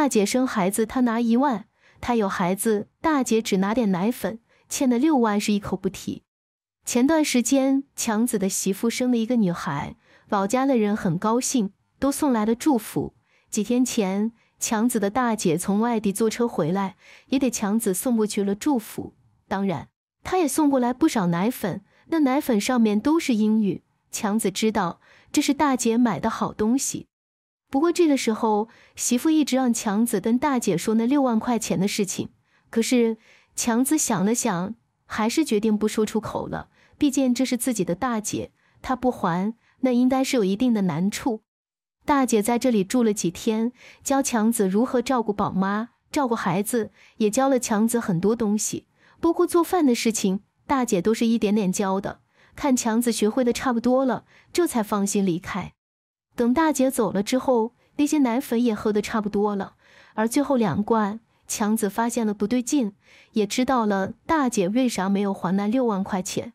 大姐生孩子，他拿一万；他有孩子，大姐只拿点奶粉。欠的六万是一口不提。前段时间，强子的媳妇生了一个女孩，老家的人很高兴，都送来了祝福。几天前，强子的大姐从外地坐车回来，也给强子送过去了祝福。当然，他也送过来不少奶粉，那奶粉上面都是英语。强子知道这是大姐买的好东西。不过这个时候，媳妇一直让强子跟大姐说那六万块钱的事情。可是强子想了想，还是决定不说出口了。毕竟这是自己的大姐，她不还，那应该是有一定的难处。大姐在这里住了几天，教强子如何照顾宝妈、照顾孩子，也教了强子很多东西。不过做饭的事情，大姐都是一点点教的。看强子学会的差不多了，这才放心离开。等大姐走了之后，那些奶粉也喝得差不多了。而最后两罐，强子发现了不对劲，也知道了大姐为啥没有还那六万块钱。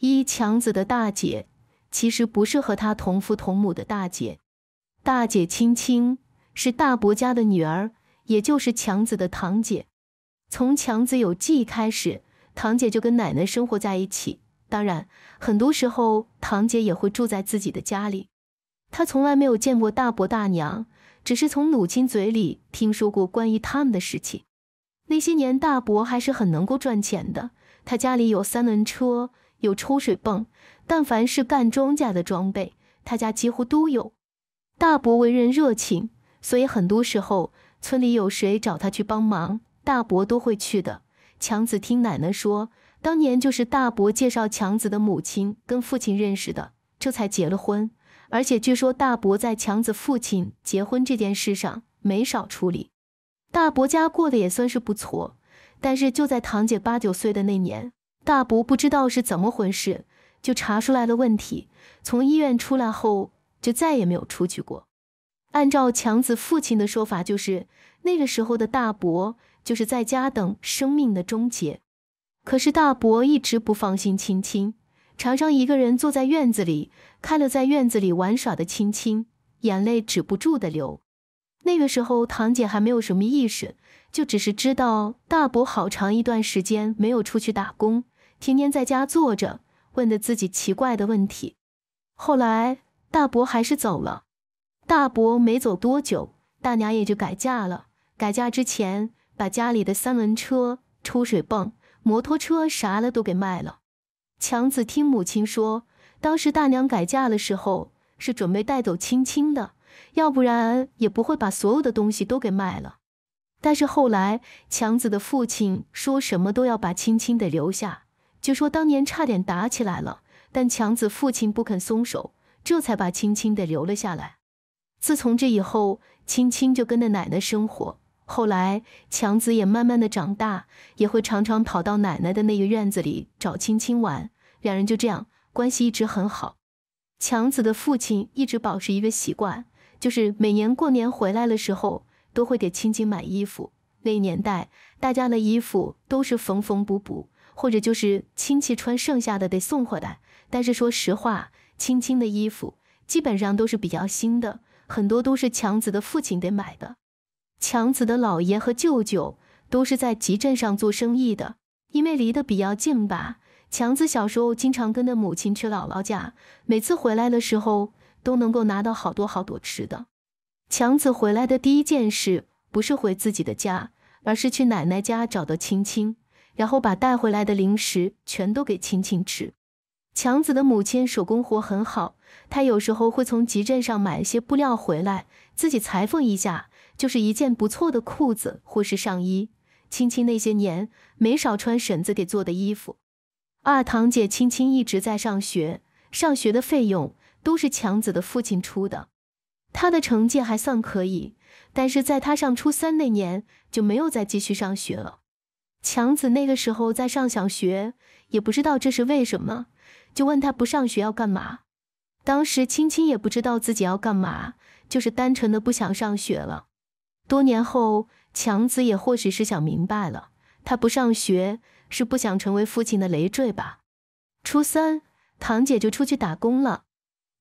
一强子的大姐其实不是和他同父同母的大姐，大姐青青是大伯家的女儿，也就是强子的堂姐。从强子有记忆开始，堂姐就跟奶奶生活在一起，当然很多时候堂姐也会住在自己的家里。他从来没有见过大伯大娘，只是从母亲嘴里听说过关于他们的事情。那些年，大伯还是很能够赚钱的。他家里有三轮车，有抽水泵，但凡是干庄稼的装备，他家几乎都有。大伯为人热情，所以很多时候村里有谁找他去帮忙，大伯都会去的。强子听奶奶说，当年就是大伯介绍强子的母亲跟父亲认识的，这才结了婚。而且据说大伯在强子父亲结婚这件事上没少处理。大伯家过得也算是不错。但是就在堂姐八九岁的那年，大伯不知道是怎么回事，就查出来了问题。从医院出来后，就再也没有出去过。按照强子父亲的说法，就是那个时候的大伯就是在家等生命的终结。可是大伯一直不放心亲亲。常常一个人坐在院子里，看了在院子里玩耍的青青，眼泪止不住的流。那个时候，堂姐还没有什么意识，就只是知道大伯好长一段时间没有出去打工，天天在家坐着，问的自己奇怪的问题。后来，大伯还是走了。大伯没走多久，大娘也就改嫁了。改嫁之前，把家里的三轮车、抽水泵、摩托车啥的都给卖了。强子听母亲说，当时大娘改嫁的时候是准备带走青青的，要不然也不会把所有的东西都给卖了。但是后来强子的父亲说什么都要把青青的留下，就说当年差点打起来了，但强子父亲不肯松手，这才把青青的留了下来。自从这以后，青青就跟着奶奶生活。后来，强子也慢慢的长大，也会常常跑到奶奶的那个院子里找青青玩，两人就这样关系一直很好。强子的父亲一直保持一个习惯，就是每年过年回来的时候，都会给青青买衣服。那年代，大家的衣服都是缝缝补补，或者就是亲戚穿剩下的得送回来。但是说实话，青青的衣服基本上都是比较新的，很多都是强子的父亲得买的。强子的姥爷和舅舅都是在集镇上做生意的，因为离得比较近吧。强子小时候经常跟着母亲去姥姥家，每次回来的时候都能够拿到好多好多吃的。强子回来的第一件事不是回自己的家，而是去奶奶家找到青青，然后把带回来的零食全都给青青吃。强子的母亲手工活很好，她有时候会从集镇上买一些布料回来，自己裁缝一下。就是一件不错的裤子或是上衣。青青那些年没少穿婶子给做的衣服。二堂姐青青一直在上学，上学的费用都是强子的父亲出的。她的成绩还算可以，但是在她上初三那年就没有再继续上学了。强子那个时候在上小学，也不知道这是为什么，就问他不上学要干嘛。当时青青也不知道自己要干嘛，就是单纯的不想上学了。多年后，强子也或许是想明白了，他不上学是不想成为父亲的累赘吧。初三，堂姐就出去打工了。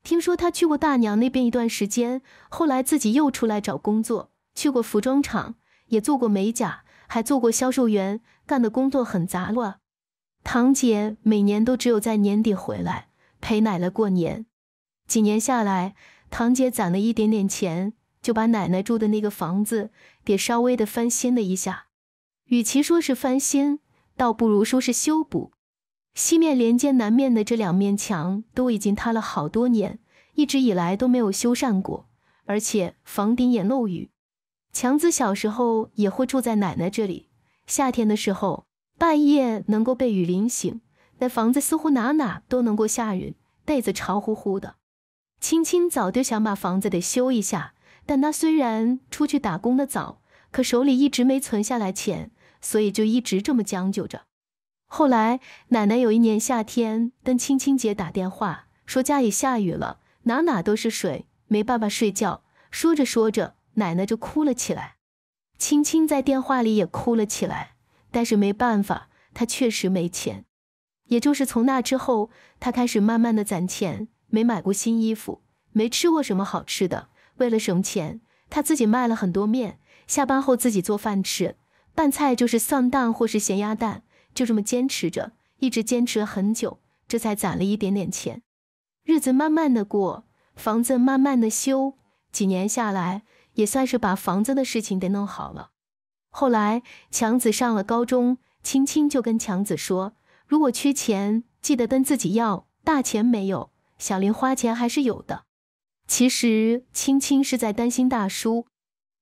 听说她去过大娘那边一段时间，后来自己又出来找工作，去过服装厂，也做过美甲，还做过销售员，干的工作很杂乱。堂姐每年都只有在年底回来陪奶奶过年。几年下来，堂姐攒了一点点钱。就把奶奶住的那个房子给稍微的翻新了一下，与其说是翻新，倒不如说是修补。西面连接南面的这两面墙都已经塌了好多年，一直以来都没有修缮过，而且房顶也漏雨。强子小时候也会住在奶奶这里，夏天的时候半夜能够被雨淋醒，那房子似乎哪哪都能够下雨，被子潮乎乎的。青青早就想把房子得修一下。但他虽然出去打工的早，可手里一直没存下来钱，所以就一直这么将就着。后来，奶奶有一年夏天跟青青姐打电话，说家里下雨了，哪哪都是水，没办法睡觉。说着说着，奶奶就哭了起来，青青在电话里也哭了起来。但是没办法，她确实没钱。也就是从那之后，她开始慢慢的攒钱，没买过新衣服，没吃过什么好吃的。为了省钱，他自己卖了很多面，下班后自己做饭吃，拌菜就是蒜蛋或是咸鸭蛋，就这么坚持着，一直坚持了很久，这才攒了一点点钱。日子慢慢的过，房子慢慢的修，几年下来，也算是把房子的事情给弄好了。后来强子上了高中，青青就跟强子说，如果缺钱，记得跟自己要，大钱没有，小零花钱还是有的。其实，青青是在担心大叔。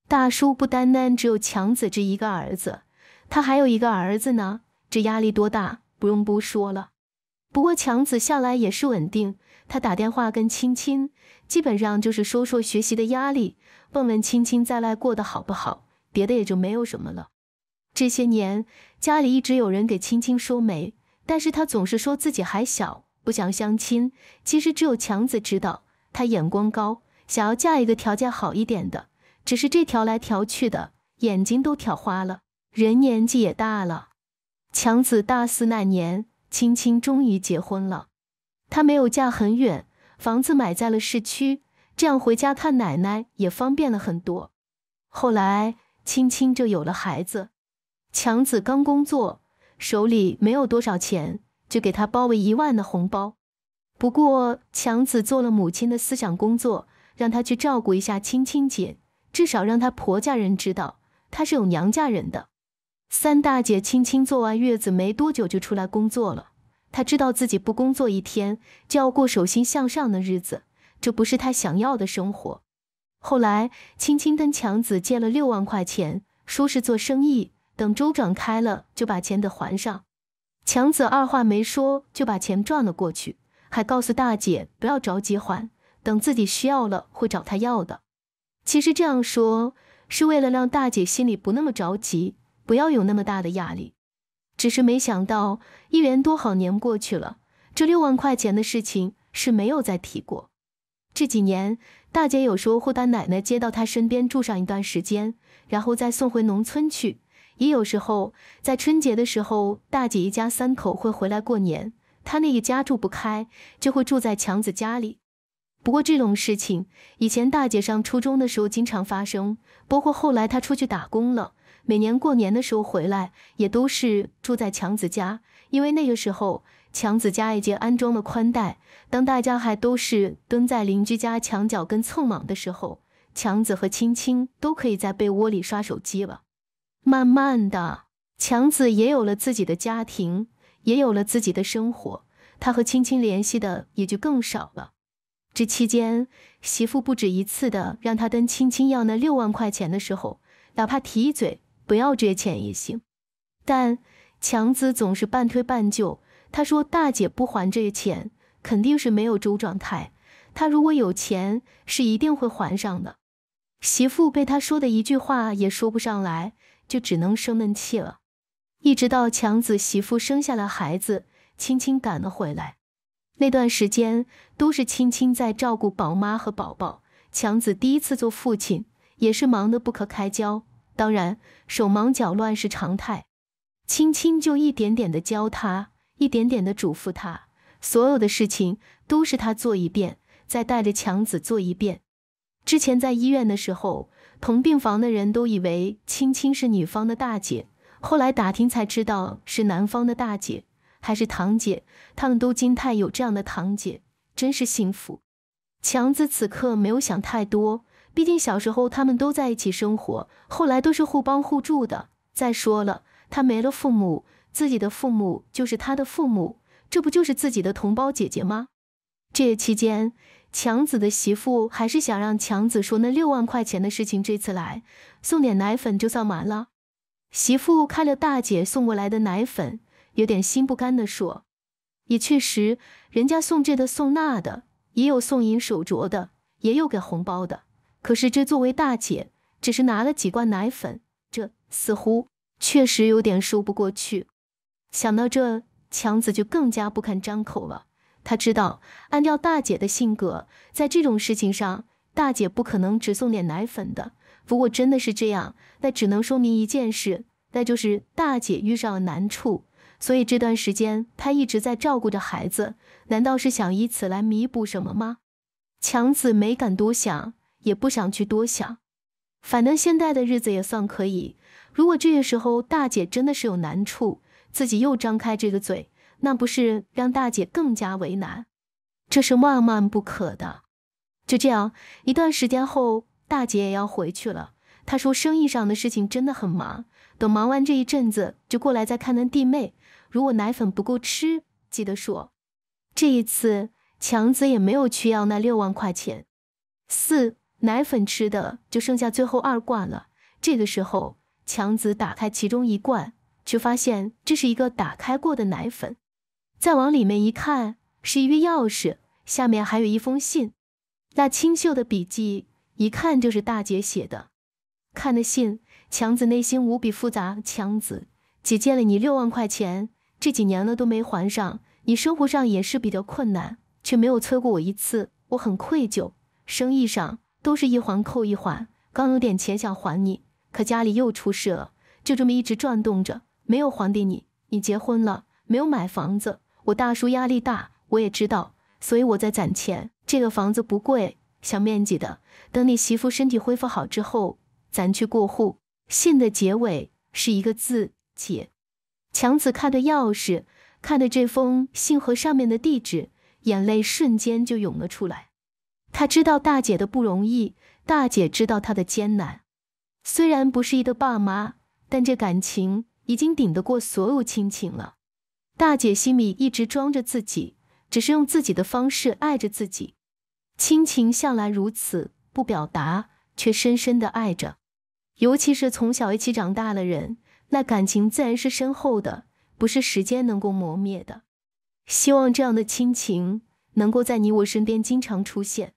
大叔不单单只有强子这一个儿子，他还有一个儿子呢，这压力多大，不用多说了。不过强子向来也是稳定，他打电话跟青青，基本上就是说说学习的压力，问问青青在外过得好不好，别的也就没有什么了。这些年，家里一直有人给青青说媒，但是他总是说自己还小，不想相亲。其实只有强子知道。她眼光高，想要嫁一个条件好一点的。只是这挑来挑去的，眼睛都挑花了，人年纪也大了。强子大四那年，青青终于结婚了。她没有嫁很远，房子买在了市区，这样回家看奶奶也方便了很多。后来青青就有了孩子，强子刚工作，手里没有多少钱，就给她包了一万的红包。不过，强子做了母亲的思想工作，让她去照顾一下青青姐，至少让她婆家人知道她是有娘家人的。三大姐青青做完月子没多久就出来工作了，她知道自己不工作一天就要过手心向上的日子，这不是她想要的生活。后来，青青跟强子借了六万块钱，说是做生意，等周转开了就把钱得还上。强子二话没说就把钱转了过去。还告诉大姐不要着急还，等自己需要了会找他要的。其实这样说是为了让大姐心里不那么着急，不要有那么大的压力。只是没想到一连多少年过去了，这六万块钱的事情是没有再提过。这几年，大姐有时候把奶奶接到她身边住上一段时间，然后再送回农村去；也有时候在春节的时候，大姐一家三口会回来过年。他那个家住不开，就会住在强子家里。不过这种事情以前大姐上初中的时候经常发生，包括后来她出去打工了，每年过年的时候回来也都是住在强子家。因为那个时候强子家已经安装了宽带，当大家还都是蹲在邻居家墙角跟蹭网的时候，强子和青青都可以在被窝里刷手机了。慢慢的，强子也有了自己的家庭。也有了自己的生活，他和青青联系的也就更少了。这期间，媳妇不止一次的让他跟青青要那六万块钱的时候，哪怕提一嘴不要这钱也行。但强子总是半推半就，他说大姐不还这钱，肯定是没有周转态。他如果有钱，是一定会还上的。媳妇被他说的一句话也说不上来，就只能生闷气了。一直到强子媳妇生下了孩子，青青赶了回来。那段时间都是青青在照顾宝妈和宝宝，强子第一次做父亲，也是忙得不可开交。当然，手忙脚乱是常态。青青就一点点的教他，一点点的嘱咐他，所有的事情都是他做一遍，再带着强子做一遍。之前在医院的时候，同病房的人都以为青青是女方的大姐。后来打听才知道是南方的大姐，还是堂姐，他们都惊叹有这样的堂姐，真是幸福。强子此刻没有想太多，毕竟小时候他们都在一起生活，后来都是互帮互助的。再说了，他没了父母，自己的父母就是他的父母，这不就是自己的同胞姐姐吗？这期间，强子的媳妇还是想让强子说那六万块钱的事情，这次来送点奶粉就算完了。媳妇看了大姐送过来的奶粉，有点心不甘地说：“也确实，人家送这的送那的，也有送银手镯的，也有给红包的。可是这作为大姐，只是拿了几罐奶粉，这似乎确实有点说不过去。”想到这，强子就更加不肯张口了。他知道，按照大姐的性格，在这种事情上，大姐不可能只送点奶粉的。如果真的是这样，那只能说明一件事，那就是大姐遇上了难处，所以这段时间她一直在照顾着孩子。难道是想以此来弥补什么吗？强子没敢多想，也不想去多想。反正现在的日子也算可以。如果这个时候大姐真的是有难处，自己又张开这个嘴，那不是让大姐更加为难？这是万万不可的。就这样，一段时间后。大姐也要回去了，她说：“生意上的事情真的很忙，等忙完这一阵子就过来再看看弟妹。如果奶粉不够吃，记得说。”这一次，强子也没有去要那六万块钱。四奶粉吃的就剩下最后二罐了。这个时候，强子打开其中一罐，却发现这是一个打开过的奶粉。再往里面一看，是一个钥匙，下面还有一封信，那清秀的笔迹。一看就是大姐写的，看的信，强子内心无比复杂。强子，姐借了你六万块钱，这几年了都没还上，你生活上也是比较困难，却没有催过我一次，我很愧疚。生意上都是一环扣一环，刚有点钱想还你，可家里又出事了，就这么一直转动着，没有还给你。你结婚了，没有买房子，我大叔压力大，我也知道，所以我在攒钱，这个房子不贵。小面积的，等你媳妇身体恢复好之后，咱去过户。信的结尾是一个字：姐。强子看着钥匙，看着这封信和上面的地址，眼泪瞬间就涌了出来。他知道大姐的不容易，大姐知道他的艰难。虽然不是一个爸妈，但这感情已经顶得过所有亲情了。大姐心里一直装着自己，只是用自己的方式爱着自己。亲情向来如此，不表达却深深的爱着，尤其是从小一起长大的人，那感情自然是深厚的，不是时间能够磨灭的。希望这样的亲情能够在你我身边经常出现。